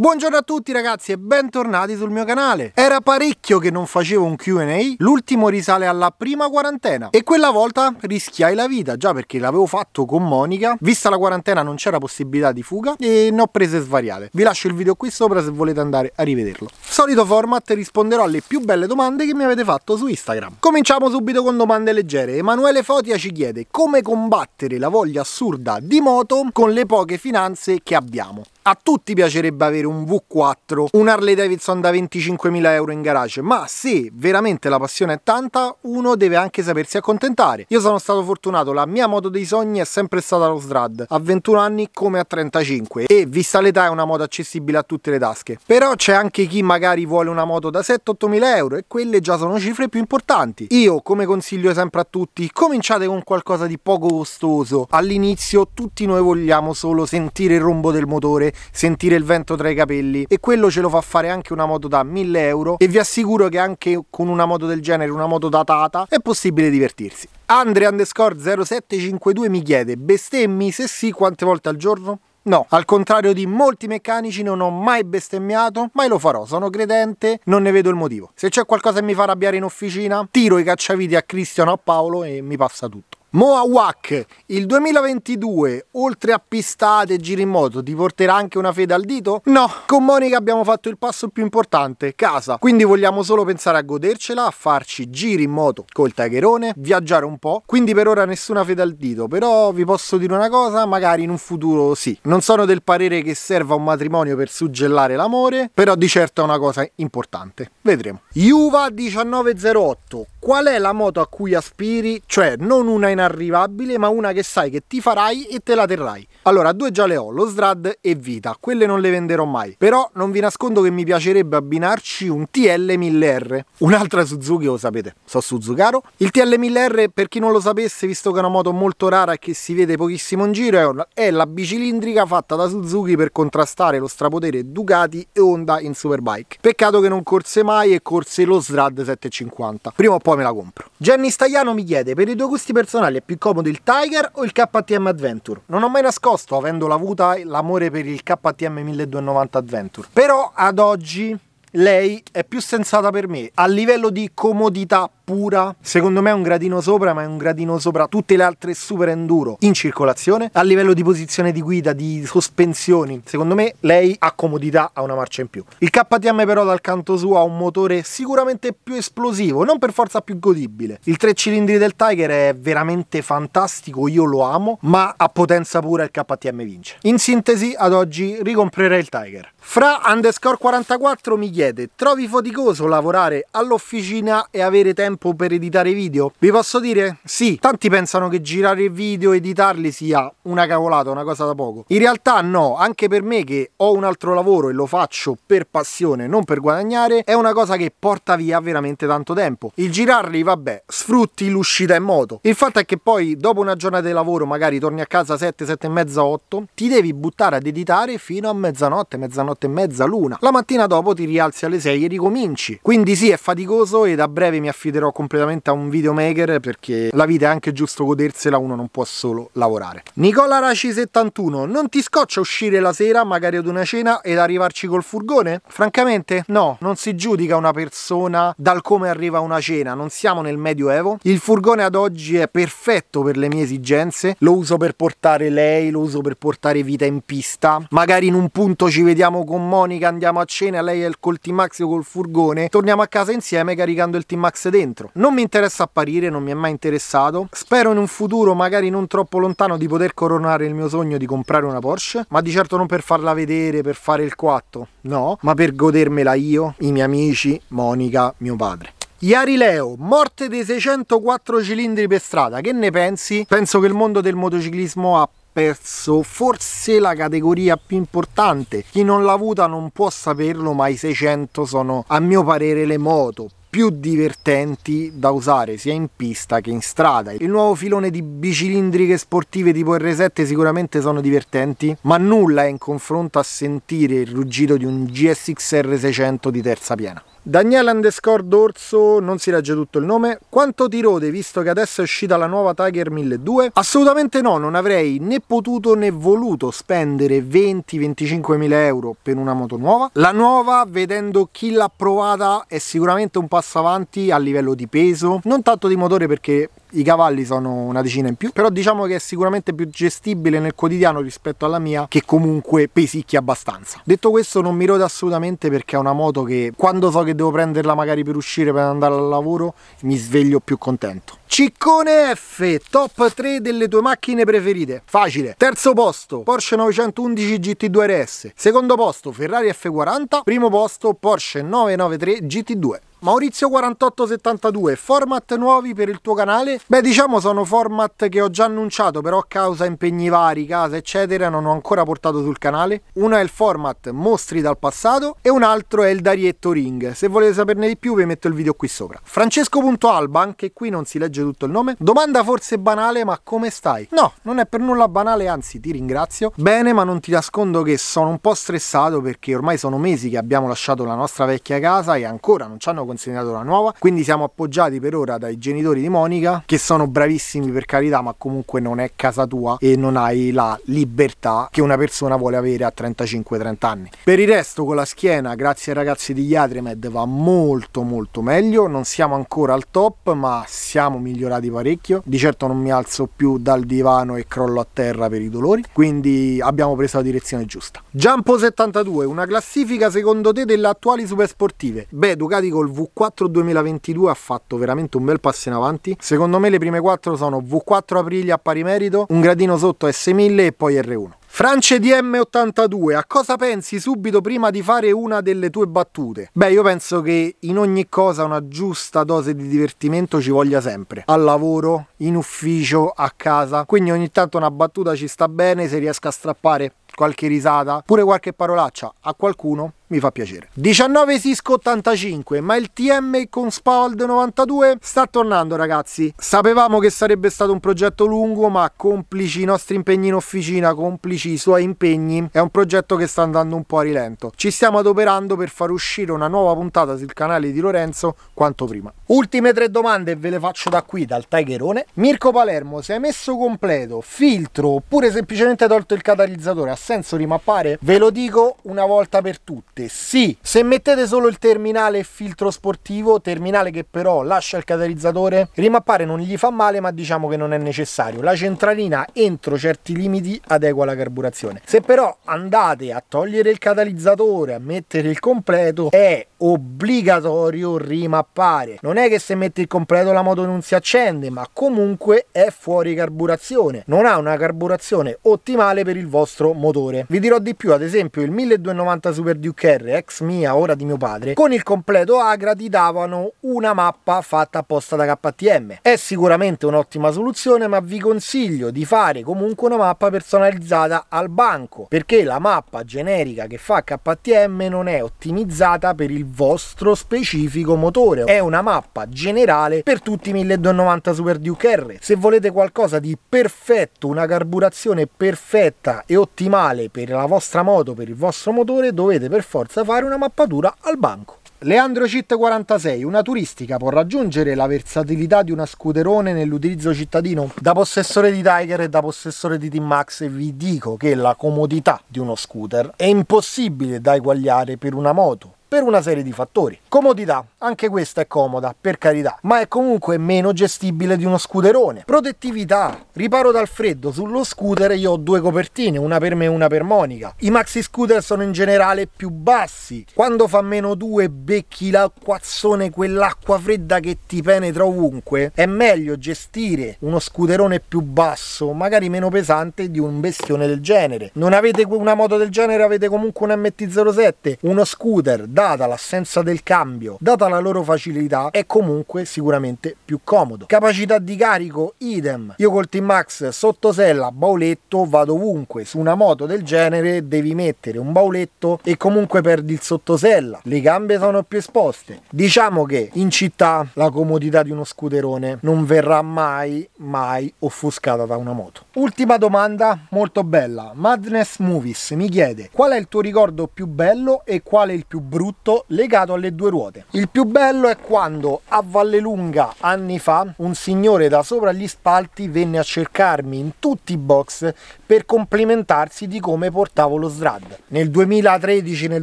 Buongiorno a tutti ragazzi e bentornati sul mio canale. Era parecchio che non facevo un Q&A, l'ultimo risale alla prima quarantena e quella volta rischiai la vita, già perché l'avevo fatto con Monica, vista la quarantena non c'era possibilità di fuga e ne ho prese svariate. Vi lascio il video qui sopra se volete andare a rivederlo. Solito format risponderò alle più belle domande che mi avete fatto su Instagram. Cominciamo subito con domande leggere. Emanuele Fotia ci chiede come combattere la voglia assurda di moto con le poche finanze che abbiamo. A tutti piacerebbe avere un V4, un Harley Davidson da 25.000 euro in garage, ma se veramente la passione è tanta, uno deve anche sapersi accontentare. Io sono stato fortunato, la mia moto dei sogni è sempre stata lo Strad, a 21 anni come a 35, e vista l'età è una moto accessibile a tutte le tasche. Però c'è anche chi magari vuole una moto da 7-8.000 euro e quelle già sono cifre più importanti. Io, come consiglio sempre a tutti, cominciate con qualcosa di poco costoso. All'inizio tutti noi vogliamo solo sentire il rombo del motore sentire il vento tra i capelli e quello ce lo fa fare anche una moto da 1000 euro e vi assicuro che anche con una moto del genere, una moto datata, è possibile divertirsi. Andre underscore 0752 mi chiede bestemmi se sì quante volte al giorno? No, al contrario di molti meccanici non ho mai bestemmiato, mai lo farò, sono credente, non ne vedo il motivo. Se c'è qualcosa che mi fa arrabbiare in officina, tiro i cacciaviti a Cristiano o a Paolo e mi passa tutto. Mohawk, il 2022, oltre a pistate e giri in moto, ti porterà anche una fede al dito? No, con Monica abbiamo fatto il passo più importante, casa. Quindi vogliamo solo pensare a godercela, a farci giri in moto col tagherone, viaggiare un po'. Quindi per ora nessuna fede al dito, però vi posso dire una cosa, magari in un futuro sì. Non sono del parere che serva un matrimonio per suggellare l'amore, però di certo è una cosa importante. Vedremo. Juva 1908, qual è la moto a cui aspiri? Cioè, non una in inarrivabile, ma una che sai che ti farai e te la terrai. Allora, due già le ho, lo Strad e Vita, quelle non le venderò mai. Però non vi nascondo che mi piacerebbe abbinarci un TL1000R, un'altra Suzuki, lo sapete, so Suzukaro. Il TL1000R, per chi non lo sapesse, visto che è una moto molto rara e che si vede pochissimo in giro, è la bicilindrica fatta da Suzuki per contrastare lo strapotere Ducati e Honda in Superbike. Peccato che non corse mai e corse lo Strad 750. Prima o poi me la compro. Jenny Stagliano mi chiede, per i tuoi gusti personali, quale è più comodo il Tiger o il KTM Adventure. Non ho mai nascosto, avendola avuta, l'amore per il KTM 1290 Adventure. Però ad oggi lei è più sensata per me a livello di comodità pura, secondo me è un gradino sopra, ma è un gradino sopra tutte le altre super enduro in circolazione. A livello di posizione di guida, di sospensioni, secondo me lei ha comodità, ha una marcia in più. Il KTM però dal canto suo ha un motore sicuramente più esplosivo, non per forza più godibile. Il tre cilindri del Tiger è veramente fantastico, io lo amo, ma a potenza pura il KTM vince. In sintesi, ad oggi ricomprerei il Tiger. Fra underscore 44 mi chiede, trovi faticoso lavorare all'officina e avere tempo tempo per editare video? Vi posso dire? Sì, tanti pensano che girare video, editarli sia una cavolata, una cosa da poco. In realtà no, anche per me che ho un altro lavoro e lo faccio per passione, non per guadagnare, è una cosa che porta via veramente tanto tempo. Il girarli, vabbè, sfrutti l'uscita in moto. Il fatto è che poi dopo una giornata di lavoro magari torni a casa 7, 7 e mezza, 8, ti devi buttare ad editare fino a mezzanotte, mezzanotte e mezza, l'una. La mattina dopo ti rialzi alle 6 e ricominci. Quindi sì, è faticoso ed a breve mi affiderò dedicherò completamente a un videomaker perché la vita è anche giusto godersela, uno non può solo lavorare. Nicola Raci 71, non ti scoccia uscire la sera, magari ad una cena, ed arrivarci col furgone? Francamente no, non si giudica una persona dal come arriva una cena, non siamo nel medioevo. Il furgone ad oggi è perfetto per le mie esigenze, lo uso per portare lei, lo uso per portare vita in pista, magari in un punto ci vediamo con Monica, andiamo a cena, lei è col T-Max col furgone, torniamo a casa insieme caricando il T-Max dentro dentro. Non mi interessa apparire, non mi è mai interessato. Spero in un futuro, magari non troppo lontano, di poter coronare il mio sogno di comprare una Porsche, ma di certo non per farla vedere, per fare il quatto, no, ma per godermela io, i miei amici, Monica, mio padre. Iari Leo, morte dei 604 cilindri per strada, che ne pensi? Penso che il mondo del motociclismo ha perso forse la categoria più importante. Chi non l'ha avuta non può saperlo, ma i 600 sono a mio parere le moto più divertenti da usare sia in pista che in strada. Il nuovo filone di bicilindriche sportive tipo R7 sicuramente sono divertenti, ma nulla è in confronto a sentire il ruggito di un GSX R600 di terza piena. Daniele underscore Dorso, non si legge tutto il nome. Quanto ti rode visto che adesso è uscita la nuova Tiger 1200? Assolutamente no, non avrei né potuto né voluto spendere 20-25 mila euro per una moto nuova. La nuova, vedendo chi l'ha provata, è sicuramente un passo avanti a livello di peso, non tanto di motore perché i cavalli sono una decina in più però diciamo che è sicuramente più gestibile nel quotidiano rispetto alla mia che comunque pesicchia abbastanza detto questo non mi rode assolutamente perché è una moto che quando so che devo prenderla magari per uscire per andare al lavoro mi sveglio più contento Ciccone F, top 3 delle tue macchine preferite. Facile. Terzo posto, Porsche 911 GT2 RS. Secondo posto, Ferrari F40. Primo posto, Porsche 993 GT2. Maurizio4872, format nuovi per il tuo canale? Beh diciamo sono format che ho già annunciato però a causa impegni vari, casa eccetera non ho ancora portato sul canale. Uno è il format mostri dal passato e un altro è il Darietto Ring. Se volete saperne di più vi metto il video qui sopra. Francesco.alba, anche qui non si legge tutto il nome, domanda forse banale ma come stai? No, non è per nulla banale, anzi ti ringrazio. Bene ma non ti nascondo che sono un po' stressato perché ormai sono mesi che abbiamo lasciato la nostra vecchia casa e ancora non ci hanno consegnato la nuova. Quindi siamo appoggiati per ora dai genitori di Monica, che sono bravissimi per carità, ma comunque non è casa tua e non hai la libertà che una persona vuole avere a 35-30 anni. Per il resto, con la schiena, grazie ai ragazzi di Yadremed, va molto molto meglio. Non siamo ancora al top, ma siamo migliorati parecchio. Di certo non mi alzo più dal divano e crollo a terra per i dolori. Quindi abbiamo preso la direzione giusta. Giampo 72, una classifica secondo te delle attuali supersportive? Beh, Ducati col V4 2022 ha fatto veramente un bel passo in avanti. Secondo me le prime quattro sono V4 Aprilia pari merito, un gradino sotto S1000 e poi R1. France DM82, a cosa pensi subito prima di fare una delle tue battute? Beh, io penso che in ogni cosa una giusta dose di divertimento ci voglia sempre. Al lavoro, in ufficio, a casa. Quindi ogni tanto una battuta ci sta bene se riesco a strappare qualche risata, pure qualche parolaccia a qualcuno mi fa piacere. 19 Sisco 85, ma il TM con Spawald 92 sta tornando ragazzi. Sapevamo che sarebbe stato un progetto lungo, ma complici i nostri impegni in officina, complici i suoi impegni, è un progetto che sta andando un po' a rilento. Ci stiamo adoperando per far uscire una nuova puntata sul canale di Lorenzo quanto prima. Ultime tre domande ve le faccio da qui, dal Tigerone. Mirko Palermo, se hai messo completo, filtro oppure semplicemente tolto il catalizzatore a senso rimappare? Ve lo dico una volta per tutte, sì! Se mettete solo il terminale filtro sportivo, terminale che però lascia il catalizzatore, rimappare non gli fa male ma diciamo che non è necessario. La centralina entro certi limiti adegua la carburazione. Se però andate a togliere il catalizzatore, a mettere il completo, è obbligatorio rimappare. Non è che se metti il completo la moto non si accende, ma comunque è fuori carburazione. Non ha una carburazione ottimale per il vostro motore. Vi dirò di più, ad esempio il 1290 Super Duke R, ex mia, ora di mio padre, con il completo Agra ti davano una mappa fatta apposta da KTM. È sicuramente un'ottima soluzione, ma vi consiglio di fare comunque una mappa personalizzata al banco, perché la mappa generica che fa KTM non è ottimizzata per il vostro specifico motore. È una mappa generale per tutti i 1290 Super Duke R. Se volete qualcosa di perfetto, una carburazione perfetta e ottimale per la vostra moto, per il vostro motore, dovete per forza fare una mappatura al banco. Leandro Cit 46, una turistica, può raggiungere la versatilità di una scuderone nell'utilizzo cittadino? Da possessore di Tiger e da possessore di T-Max vi dico che la comodità di uno scooter è impossibile da eguagliare per una moto per una serie di fattori. Comodità, anche questa è comoda, per carità, ma è comunque meno gestibile di uno scooterone. Protettività, riparo dal freddo, sullo scooter io ho due copertine, una per me e una per Monica. I maxi scooter sono in generale più bassi, quando fa meno 2 becchi l'acquazzone, quell'acqua fredda che ti penetra ovunque, è meglio gestire uno scooterone più basso, magari meno pesante di un bestione del genere. Non avete una moto del genere, avete comunque un MT-07, uno scooter data l'assenza del cambio, data la loro facilità, è comunque sicuramente più comodo. Capacità di carico, idem. Io col T-Max sottosella, bauletto, vado ovunque. Su una moto del genere devi mettere un bauletto e comunque perdi il sottosella. Le gambe sono più esposte. Diciamo che in città la comodità di uno scuderone non verrà mai, mai offuscata da una moto. Ultima domanda, molto bella. Madness Movies mi chiede qual è il tuo ricordo più bello e qual è il più brutto tutto legato alle due ruote. Il più bello è quando a Vallelunga anni fa un signore da sopra gli spalti venne a cercarmi in tutti i box per complimentarsi di come portavo lo SRAD. Nel 2013 nel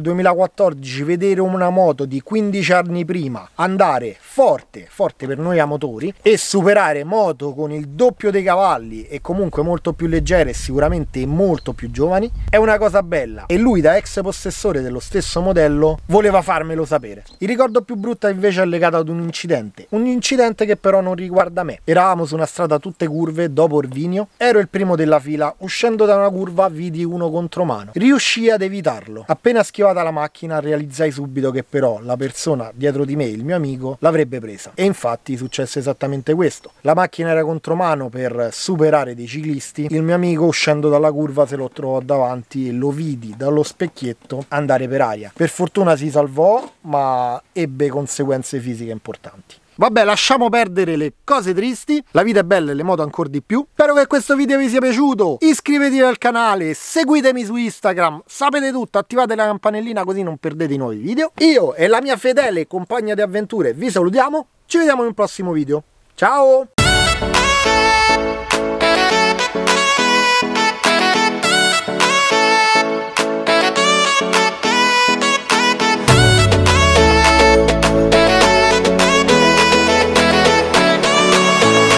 2014 vedere una moto di 15 anni prima andare forte, forte per noi a motori e superare moto con il doppio dei cavalli e comunque molto più leggere e sicuramente molto più giovani è una cosa bella e lui da ex possessore dello stesso modello voleva farmelo sapere. Il ricordo più brutto invece è legato ad un incidente, un incidente che però non riguarda me. Eravamo su una strada tutte curve dopo Orvinio, ero il primo della fila, uscendo da una curva vidi uno contromano. Riuscii ad evitarlo. Appena schivata la macchina realizzai subito che però la persona dietro di me, il mio amico, l'avrebbe presa. E infatti successe esattamente questo. La macchina era contromano per superare dei ciclisti, il mio amico uscendo dalla curva se lo trovò davanti e lo vidi dallo specchietto andare per aria. Per fortuna si si salvò, ma ebbe conseguenze fisiche importanti. Vabbè, lasciamo perdere le cose tristi, la vita è bella e le moto ancora di più. Spero che questo video vi sia piaciuto, iscrivetevi al canale, seguitemi su Instagram, sapete tutto, attivate la campanellina così non perdete i nuovi video. Io e la mia fedele compagna di avventure vi salutiamo, ci vediamo in un prossimo video. Ciao!